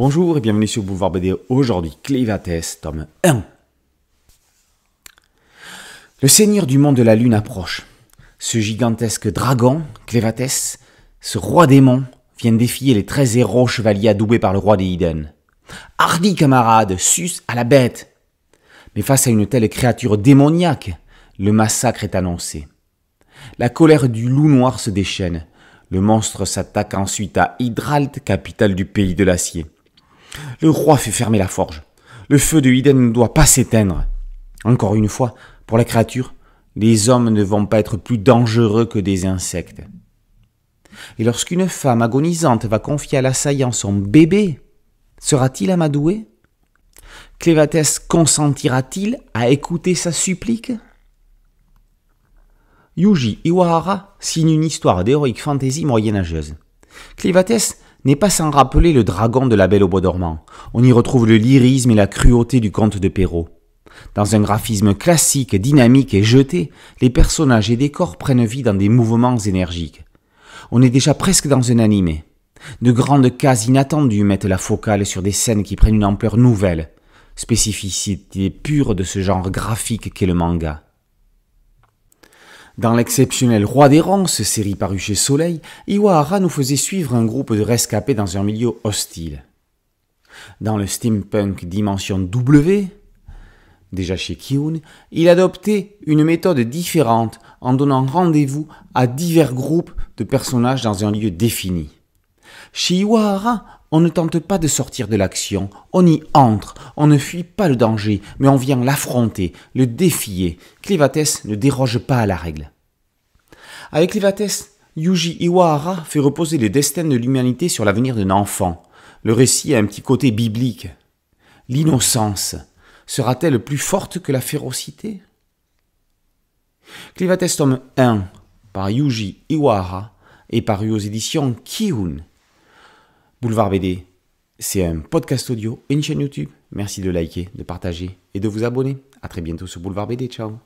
Bonjour et bienvenue sur Boulevard BD. Aujourd'hui, Clévates, tome 1. Le seigneur du monde de la lune approche. Ce gigantesque dragon, Clévates, ce roi démon, vient défier les 13 héros chevaliers adoubés par le roi des Hidden. Hardi camarade, sus à la bête Mais face à une telle créature démoniaque, le massacre est annoncé. La colère du loup noir se déchaîne. Le monstre s'attaque ensuite à Hydralt, capitale du pays de l'acier. Le roi fait fermer la forge. Le feu de Hiden ne doit pas s'éteindre. Encore une fois, pour la créature, les hommes ne vont pas être plus dangereux que des insectes. Et lorsqu'une femme agonisante va confier à l'assaillant son bébé, sera-t-il amadoué Clévatès consentira-t-il à écouter sa supplique Yuji Iwahara signe une histoire d'héroïque fantaisie moyenâgeuse. Clévatès n'est pas sans rappeler le dragon de la Belle au Bois dormant. On y retrouve le lyrisme et la cruauté du conte de Perrault. Dans un graphisme classique, dynamique et jeté, les personnages et décors prennent vie dans des mouvements énergiques. On est déjà presque dans un animé. De grandes cases inattendues mettent la focale sur des scènes qui prennent une ampleur nouvelle, spécificité pure de ce genre graphique qu'est le manga. Dans l'exceptionnel Roi des Ronces, série parue chez Soleil, Iwahara nous faisait suivre un groupe de rescapés dans un milieu hostile. Dans le steampunk Dimension W, déjà chez Kiun, il adoptait une méthode différente en donnant rendez-vous à divers groupes de personnages dans un lieu défini. Chihuahua, on ne tente pas de sortir de l'action, on y entre, on ne fuit pas le danger, mais on vient l'affronter, le défier. Clivates ne déroge pas à la règle. Avec Clivates, Yuji Iwahara fait reposer le destin de l'humanité sur l'avenir d'un enfant. Le récit a un petit côté biblique. L'innocence sera-t-elle plus forte que la férocité Clivates tome 1 par Yuji Iwahara est paru aux éditions Kihun. Boulevard BD, c'est un podcast audio et une chaîne YouTube. Merci de liker, de partager et de vous abonner. À très bientôt sur Boulevard BD. Ciao